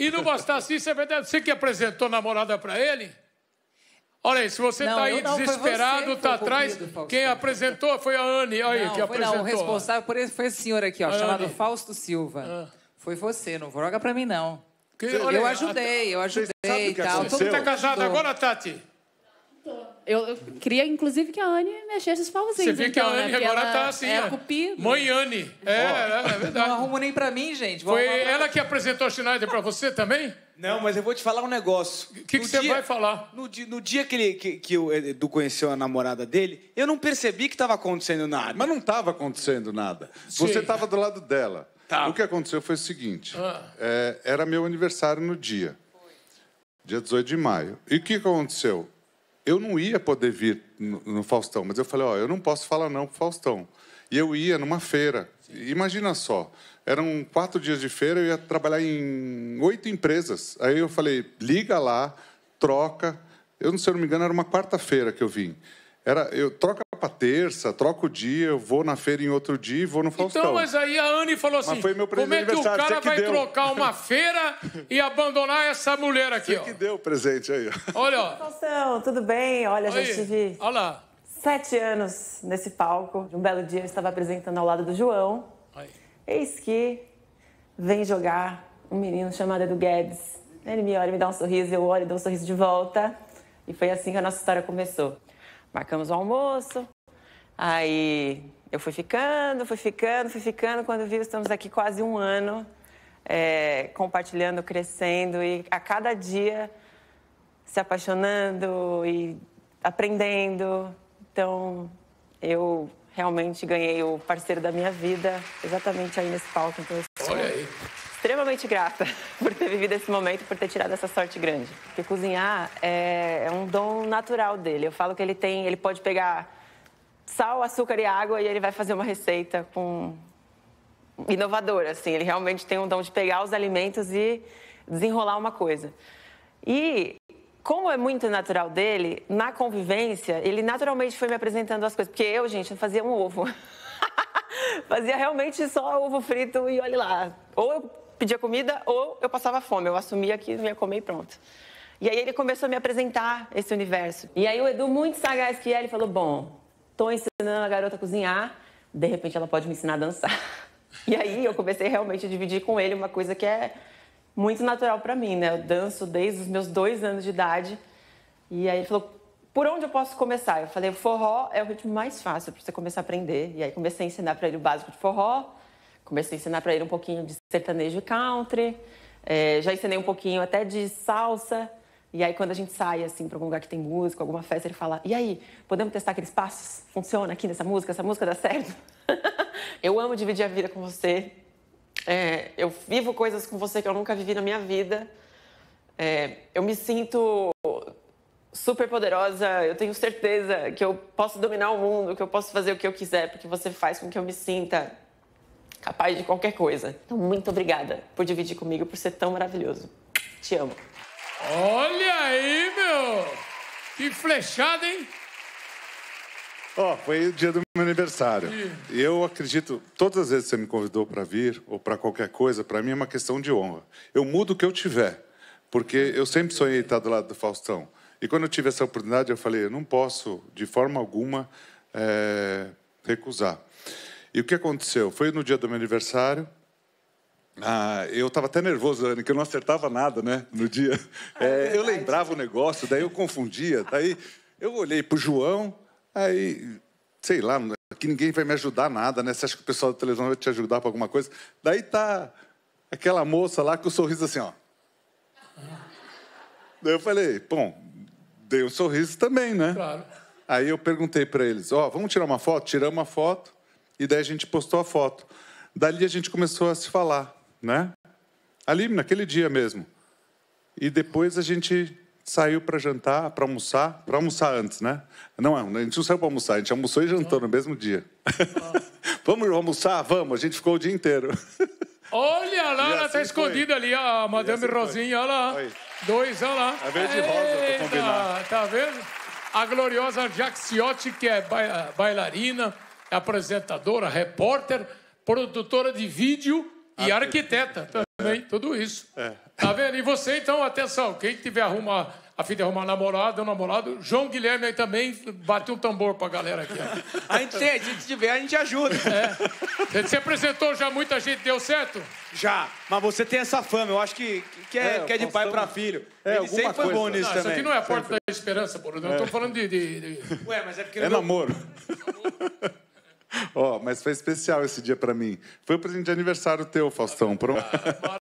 E não bastasse isso, é verdade. Você que apresentou namorada para ele? Olha aí, se você está aí desesperado, está atrás. quem apresentou foi a Anne. Olha não, aí, que apresentou. Não, o responsável por isso foi esse senhor aqui, ó, chamado Fausto Silva. Ah. Foi você, não joga para mim, não. Que, olha, eu ajudei, eu ajudei e tal. Todo tá mundo está casado agora, Tati? Eu, queria, inclusive, que a Anne mexesse os pauzinhos. Você viu então, que a então, né? Anne né? agora ela, tá assim. É a cupido. Mãe Anne. É, é, é verdade. Não arrumo nem pra mim, gente. Vou Foi ela que apresentou a Schneider pra você também? Não, mas eu vou te falar um negócio. O que, que você dia, vai falar? No, no dia que, ele, que, que o Edu conheceu a namorada dele, eu não percebi que estava acontecendo nada. Mas não estava acontecendo nada. Sim. Você estava do lado dela. Tá. O que aconteceu foi o seguinte: ah. é, era meu aniversário no dia, dia 18 de maio. E o que aconteceu? eu não ia poder vir no, no Faustão, mas eu falei, ó, eu não posso falar não pro Faustão. E eu ia numa feira. Imagina só, eram quatro dias de feira, eu ia trabalhar em oito empresas. Aí eu falei, liga lá, troca. Eu, se eu não me engano, era uma quarta-feira que eu vim. Era, eu troca pra terça, troco o dia, eu vou na feira em outro dia e vou no Faustão. Então, mas aí a Anne falou assim: foi meu como é que o cara que vai deu. trocar uma feira e abandonar essa mulher aqui? Você ó. que deu o presente aí. Olha, ó. Faustão, tudo bem? Olha, já estive. Olha Sete anos nesse palco. Um belo dia eu estava apresentando ao lado do João. Eis que vem jogar um menino chamado Edu Guedes. Ele me olha, me dá um sorriso, eu olho e dou um sorriso de volta. E foi assim que a nossa história começou. Marcamos o almoço, aí eu fui ficando, fui ficando, fui ficando. Quando vi, estamos aqui quase um ano é, compartilhando, crescendo e a cada dia se apaixonando e aprendendo. Então, eu realmente ganhei o parceiro da minha vida exatamente aí nesse palco. Então, eu extremamente grata por ter vivido esse momento, por ter tirado essa sorte grande. Porque cozinhar é, é um dom natural dele. Eu falo que ele tem, ele pode pegar sal, açúcar e água e ele vai fazer uma receita com inovadora, assim. Ele realmente tem um dom de pegar os alimentos e desenrolar uma coisa. E como é muito natural dele, na convivência, ele naturalmente foi me apresentando as coisas. Porque eu, gente, não fazia um ovo. fazia realmente só ovo frito e olha lá. Ou eu pedia comida ou eu passava fome. Eu assumia que não ia comer e pronto. E aí ele começou a me apresentar esse universo. E aí o Edu, muito sagaz que é, ele falou: Bom, tô ensinando a garota a cozinhar, de repente ela pode me ensinar a dançar. E aí eu comecei realmente a dividir com ele uma coisa que é muito natural para mim, né? Eu danço desde os meus dois anos de idade. E aí ele falou: por onde eu posso começar? Eu falei: o forró é o ritmo mais fácil para você começar a aprender. E aí comecei a ensinar para ele o básico de forró, Comecei a ensinar para ele um pouquinho de sertanejo country, é, já ensinei um pouquinho até de salsa. E aí, quando a gente sai, assim, para algum lugar que tem música, alguma festa, ele fala: E aí, podemos testar aqueles passos? Funciona aqui nessa música? Essa música dá certo? eu amo dividir a vida com você. É, eu vivo coisas com você que eu nunca vivi na minha vida. É, eu me sinto super poderosa. Eu tenho certeza que eu posso dominar o mundo, que eu posso fazer o que eu quiser, porque você faz com que eu me sinta capaz de qualquer coisa. Então, muito obrigada por dividir comigo, por ser tão maravilhoso. Te amo. Olha aí, meu! Que flechada, hein? Ó, oh, foi o dia do meu aniversário. E eu acredito, todas as vezes que você me convidou para vir ou para qualquer coisa, para mim é uma questão de honra. Eu mudo o que eu tiver, porque eu sempre sonhei estar do lado do Faustão. E quando eu tive essa oportunidade, eu falei, eu não posso, de forma alguma, é, recusar. E o que aconteceu? Foi no dia do meu aniversário. Ah, eu estava até nervoso, Dani, que eu não acertava nada, né? No dia. Ah, é, é, eu lembrava o negócio, daí eu confundia. Daí eu olhei para o João, aí, sei lá, que ninguém vai me ajudar nada, né? Você acha que o pessoal da televisão vai te ajudar para alguma coisa? Daí tá aquela moça lá com o sorriso assim, ó. Daí eu falei, bom, dei um sorriso também, né? Claro. Aí eu perguntei para eles, ó, oh, vamos tirar uma foto? Tiramos uma foto e daí a gente postou a foto. Dali a gente começou a se falar, né? Ali naquele dia mesmo. E depois a gente saiu para jantar, para almoçar, para almoçar antes, né? Não, a gente não saiu para almoçar, a gente almoçou e jantou no mesmo dia. vamos almoçar? Vamos, a gente ficou o dia inteiro. Olha lá, ela está assim escondida ali, a Madame assim Rosinha, olha lá. Foi. Dois, olha lá. É verde e rosa, para Tá vendo? A gloriosa Jaxiotti, que é bailarina apresentadora, repórter, produtora de vídeo e arquiteta também, tudo isso. É. Tá vendo? E você, então, atenção, quem tiver arruma a fim de arrumar namorada, um namorado, João Guilherme aí também bate um tambor pra galera aqui. Ó. A gente tem, a gente tiver, a gente ajuda. É. Você apresentou já muita gente, deu certo? Já, mas você tem essa fama, eu acho que, que, é, é que é de pai pra filho. É, Ele sempre foi bom nisso não, também. Isso aqui não é a porta sempre. da esperança, pô. Eu não tô é. falando de, de, de... Ué, mas é porque... É namoro. É Meu... Ó, oh, mas foi especial esse dia para mim. Foi o um presente de aniversário teu, Faustão. Pronto. Ah,